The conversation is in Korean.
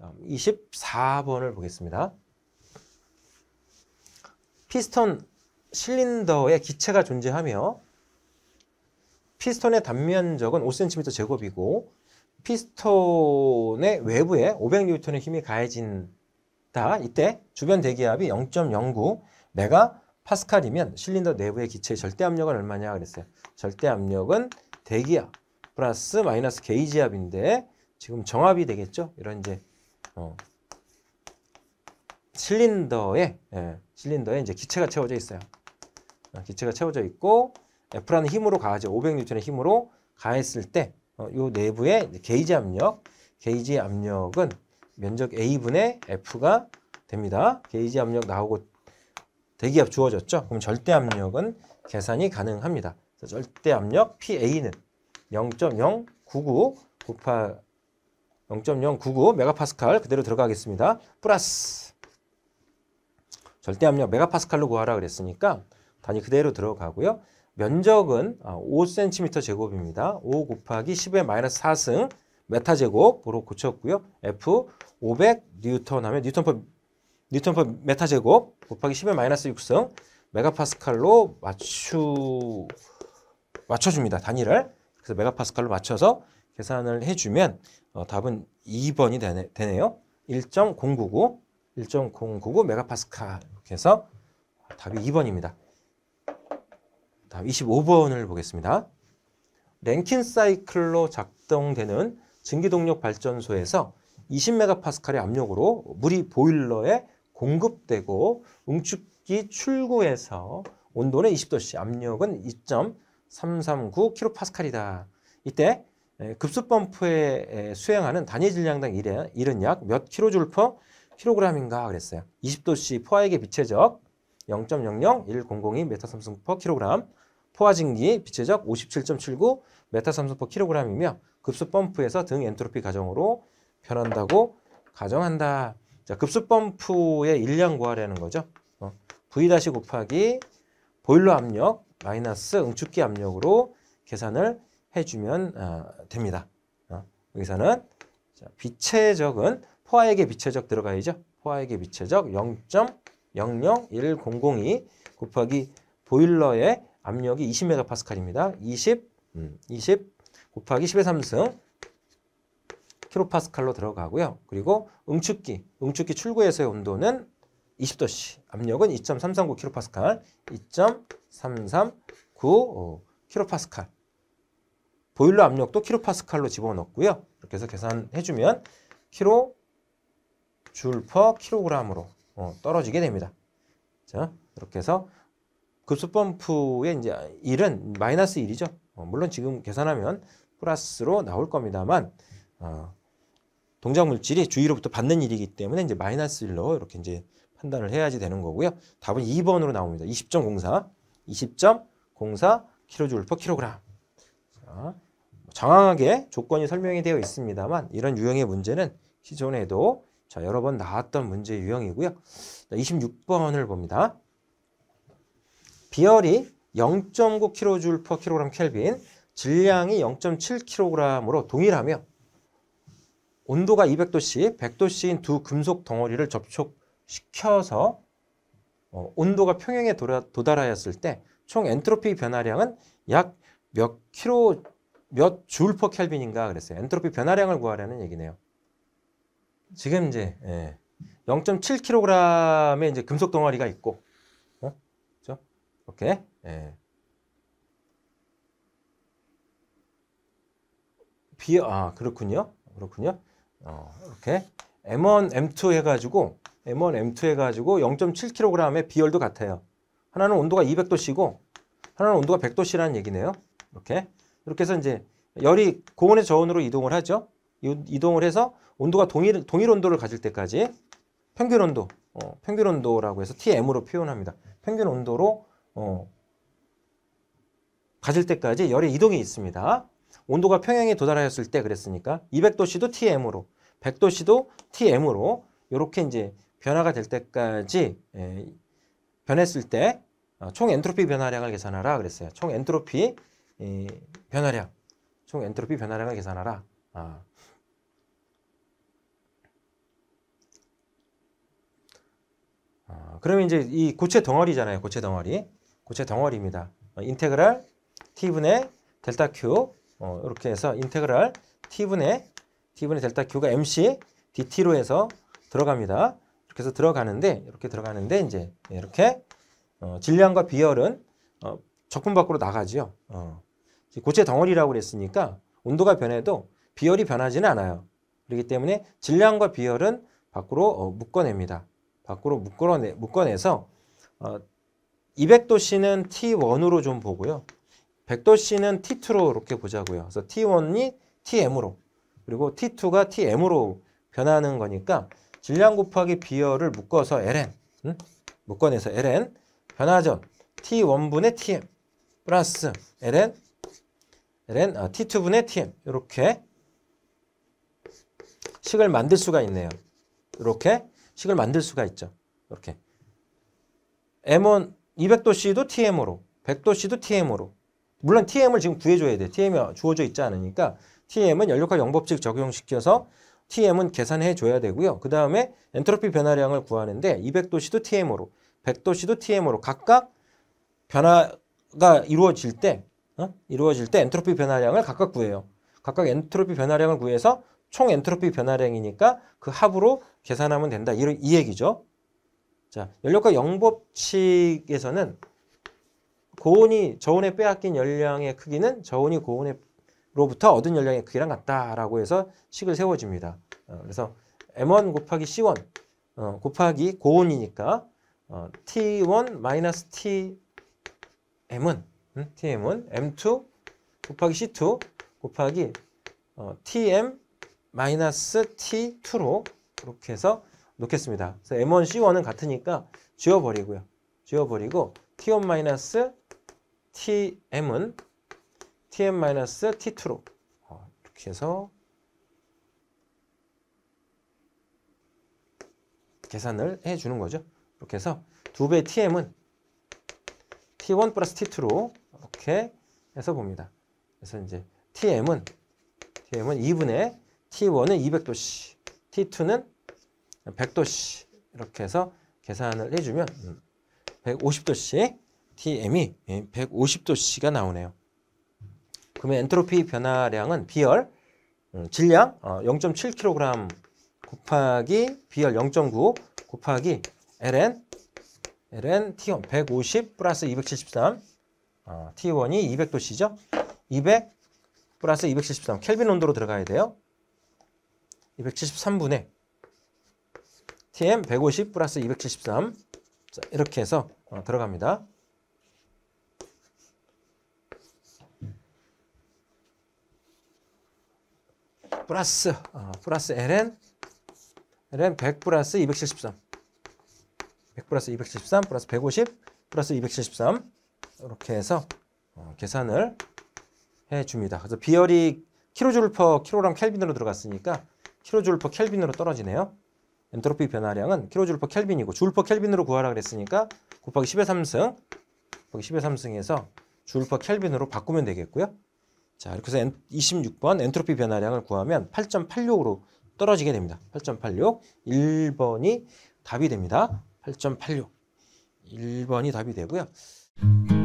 다음 24번을 보겠습니다. 피스톤 실린더에 기체가 존재하며 피스톤의 단면적은 5cm 제곱이고 피스톤의 외부에 500N의 힘이 가해진다. 이때 주변 대기압이 0.09 메가 파스칼이면 실린더 내부의 기체의 절대 압력은 얼마냐 그랬어요. 절대 압력은 대기압 플러스 마이너스 게이지압인데 지금 정압이 되겠죠. 이런 이제 어. 실린더에 예, 실린더에 이제 기체가 채워져 있어요. 어, 기체가 채워져 있고 F라는 힘으로 가하죠. 500N의 힘으로 가했을 때이 어, 내부의 게이지 압력, 게이지 압력은 면적 A분의 F가 됩니다. 게이지 압력 나오고 대기압 주어졌죠. 그럼 절대 압력은 계산이 가능합니다. 절대 압력 PA는 0.099 곱하 0.099 메가파스칼 그대로 들어가겠습니다. 플러스 절대 압력 메가파스칼로 구하라 그랬으니까 단위 그대로 들어가고요. 면적은 5cm 아, 제곱입니다. 5 곱하기 10의 마이너스 4승 메타 제곱으로 고쳤고요. F 500 뉴턴 하면 뉴턴 퍼 뉴턴 퍼 메타 제곱 곱하기 10의 마이너스 6승 메가파스칼로 맞추 맞춰줍니다. 단위를 그래서 메가파스칼로 맞춰서 계산을 해주면 어, 답은 2번이 되네, 되네요. 1.099, 1.099 메가파스칼 이렇게 해서 답이 2번입니다. 다음 25번을 보겠습니다. 랭킨 사이클로 작동되는 증기동력 발전소에서 20메가파스칼의 압력으로 물이 보일러에 공급되고 응축기 출구에서 온도는 20도씨, 압력은 2 3 3 9파스칼이다 이때 급수 펌프에 수행하는 단위 질량당 일은 약몇 킬로줄 퍼 킬로그램인가 그랬어요. 20도씨 포화액의 비체적 0.00100이 메타삼성 퍼 킬로그램, 포화진기 비체적 57.79 메타삼성 퍼 킬로그램이며 급수 펌프에서 등 엔트로피 가정으로 변한다고 가정한다. 자, 급수 펌프의 일량 구하라는 거죠. 어, V 다시 곱하기 보일러 압력 마이너스 응축기 압력으로 계산을 해주면 어, 됩니다. 어, 여기서는 자, 비체적은 포화액의 비체적 들어가야죠. 포화액의 비체적 0.001002 곱하기 보일러의 압력이 20메가파스칼입니다. 20, 음, 20 곱하기 10의 3승 킬로파스칼로 들어가고요. 그리고 응축기, 응축기 출구에서의 온도는 20도씨, 압력은 2.339 킬로파스칼, 2. 339 킬로파스칼. 보일러 압력도 킬로파스칼로 집어넣고요. 이렇게 해서 계산해주면 킬로 줄퍼 킬로그램으로 어, 떨어지게 됩니다. 자, 이렇게 해서 급수펌프의 이제 1은 마이너스 1이죠. 어, 물론 지금 계산하면 플러스로 나올 겁니다만 어, 동작 물질이 주위로부터 받는 일이기 때문에 이제 마이너스 1로 이렇게 이제 판단을 해야지 되는 거고요. 답은 2번으로 나옵니다. 20.04. 20.04kJkg. 정확하게 뭐 조건이 설명이 되어 있습니다만 이런 유형의 문제는 기존에도 자 여러 번 나왔던 문제 유형이고요. 26번을 봅니다. 비열이 0.9kJkg 켈빈, 질량이 0.7kg으로 동일하며 온도가 200도씨, 100도씨인 두 금속 덩어리를 접촉시켜서 어, 온도가 평형에 도라, 도달하였을 때 총 엔트로피 변화량은 약 몇 킬로 몇줄퍼 켈빈인가 그랬어요. 엔트로피 변화량을 구하라는 얘기네요. 지금 이제 예, 0.7kg의 이제 금속 덩어리가 있고 어? 이렇게 예. 비, 아, 그렇군요. 그렇군요. 어, 이렇게 M1, M2 해가지고 M1, M2 해가지고 0.7kg의 비열도 같아요. 하나는 온도가 200도씨고 하나는 온도가 100도씨라는 얘기네요. 이렇게 이렇게 해서 이제 열이 고온에서 저온으로 이동을 하죠. 이동을 해서 온도가 동일, 동일 온도를 가질 때까지 평균 온도, 어, 평균 온도라고 해서 Tm으로 표현합니다. 평균 온도로 어, 가질 때까지 열의 이동이 있습니다. 온도가 평형에 도달하였을 때 그랬으니까 200도씨도 Tm으로, 100도씨도 Tm으로 이렇게 이제 변화가 될 때까지 예, 변했을 때총 어, 엔트로피 변화량을 계산하라 그랬어요. 총 엔트로피 예, 변화량, 총 엔트로피 변화량을 계산하라. 아. 아, 그러면 이제 이 고체 덩어리잖아요. 고체 덩어리, 고체 덩어리입니다. 어, 인테그랄 t분의 델타 q 어, 이렇게 해서 인테그랄 t분의 t분의 델타 q가 mc dt로 해서 들어갑니다. 이렇게 해서 들어가는데 이렇게 들어가는데 이제 이렇게 어, 질량과 비열은 어, 적분 밖으로 나가지요. 어. 고체 덩어리라고 그랬으니까 온도가 변해도 비열이 변하지는 않아요. 그렇기 때문에 질량과 비열은 밖으로 어, 묶어냅니다. 밖으로 묶어내, 묶어내서 어, 200도씨는 T1으로 좀 보고요. 100도씨는 T2로 이렇게 보자고요. 그래서 T1이 TM으로 그리고 T2가 TM으로 변하는 거니까 질량 곱하기 비열을 묶어서 ln 응? 묶어내서 ln 변화점 t1분의 tm 플러스 ln ln 아, t2분의 tm 이렇게 식을 만들 수가 있네요. 이렇게 식을 만들 수가 있죠. 이렇게 m1 200도씨도 tm으로 100도씨도 tm으로 물론 tm을 지금 구해줘야 돼. tm이 주어져 있지 않으니까 tm은 연료값 영법칙 적용시켜서 TM은 계산해 줘야 되고요. 그 다음에 엔트로피 변화량을 구하는데 200도씨도 TM으로 100도씨도 TM으로 각각 변화가 이루어질 때 어? 이루어질 때 엔트로피 변화량을 각각 구해요. 각각 엔트로피 변화량을 구해서 총 엔트로피 변화량이니까 그 합으로 계산하면 된다. 이, 이 얘기죠. 자, 연료가 영법칙에서는 고온이 저온에 빼앗긴 열량의 크기는 저온이 고온에 로부터 얻은 열량이그기랑 같다라고 해서 식을 세워줍니다. 어, 그래서 M1 곱하기 C1 어, 곱하기 고온이니까 어, T1 마이너스 TM은 음? TM은 M2 곱하기 C2 곱하기 어, TM 마이너스 T2로 이렇게 해서 놓겠습니다. 그래서 M1, C1은 같으니까 지워버리고요. 지워버리고 T1 마이너스 TM은 t m t 2로 어, 이렇게 해서 계산을 해주는 거죠. 이렇게 해서 두 배 tm은 t1 플러스 t2로 이렇게 해서 봅니다. 그래서 이제 tm은 tm은 2분의 t1은 200도씨, t2는 100도씨 이렇게 해서 계산을 해주면 150도씩 음, tm이 150도씨가 예, 나오네요. 그러면 엔트로피 변화량은 비열 음, 질량 어, 0.7kg 곱하기 비열0.9 곱하기 LN LN T1 150 플러스 273 어, T1이 200도씨죠. 200 플러스 273 켈빈 온도로 들어가야 돼요. 273분의 TM 150 플러스 273 자, 이렇게 해서 어, 들어갑니다. 플러스 어, 플러스 ln ln 100 플러스 273 100 플러스 273 플러스 150 플러스 273 이렇게 해서 어, 계산을 해줍니다. 그래서 비열이 킬로줄 퍼 킬로그램 켈빈으로 들어갔으니까 킬로줄 퍼 켈빈으로 떨어지네요. 엔트로피 변화량은 킬로줄 퍼 켈빈이고 줄퍼 켈빈으로 구하라 그랬으니까 곱하기 10의 3승 곱하기 10의 3승에서 줄퍼 켈빈으로 바꾸면 되겠고요. 자, 이렇게 해서 26번 엔트로피 변화량을 구하면 8.86으로 떨어지게 됩니다. 8.86. 1번이 답이 됩니다. 8.86. 1번이 답이 되고요.